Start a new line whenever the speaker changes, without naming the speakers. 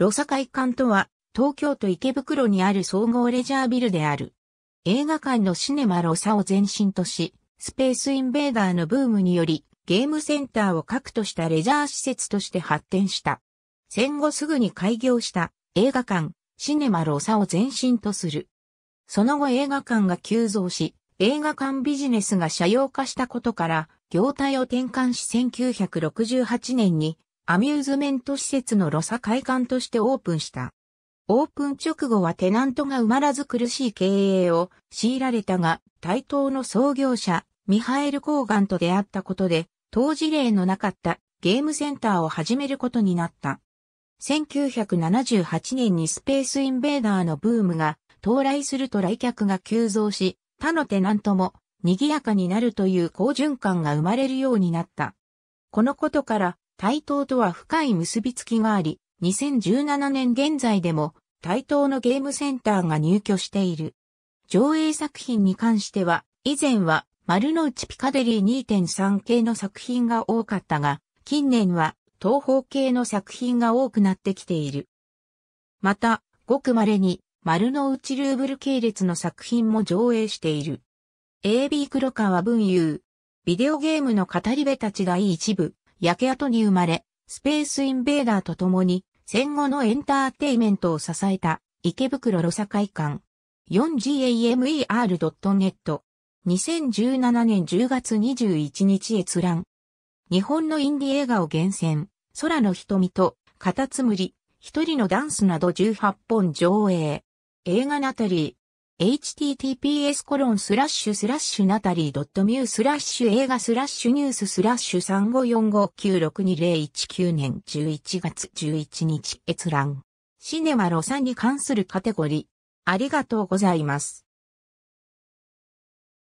ロサ会館とは、東京都池袋にある総合レジャービルである。映画館のシネマロサを前身とし、スペースインベーダーのブームにより、ゲームセンターを核としたレジャー施設として発展した。戦後すぐに開業した映画館、シネマロサを前身とする。その後映画館が急増し、映画館ビジネスが社用化したことから、業態を転換し1968年にアミューズメント施設のロサ会館としてオープンした。オープン直後はテナントが埋まらず苦しい経営を強いられたが、対等の創業者、ミハエル・コーガンと出会ったことで、当事例のなかったゲームセンターを始めることになった。1978年にスペースインベーダーのブームが到来すると来客が急増し、他のテナントも賑やかになるという好循環が生まれるようになった。このことから対等とは深い結びつきがあり、2017年現在でも対等のゲームセンターが入居している。上映作品に関しては、以前は丸の内ピカデリー2.3系の作品が多かったが、近年は東方系の作品が多くなってきている。また、ごく稀に丸の内ルーブル系列の作品も上映している。AB 黒川文優、ビデオゲームの語り部たち第一部、焼け跡に生まれ、スペースインベーダーと共に戦後のエンターテイメントを支えた池袋ロサ会館 4gamer.net 2017年10月21日閲覧日本のインディ映画を厳選空の瞳とカタツムリ一人のダンスなど18本上映映画ナタリー https コロンスラッシュスラッシュナタリードットミュースラッシュ映画スラッシュニューススラッシュ3545962019年11月11日閲覧。シネマロサに関するカテゴリー。ありがとうございます。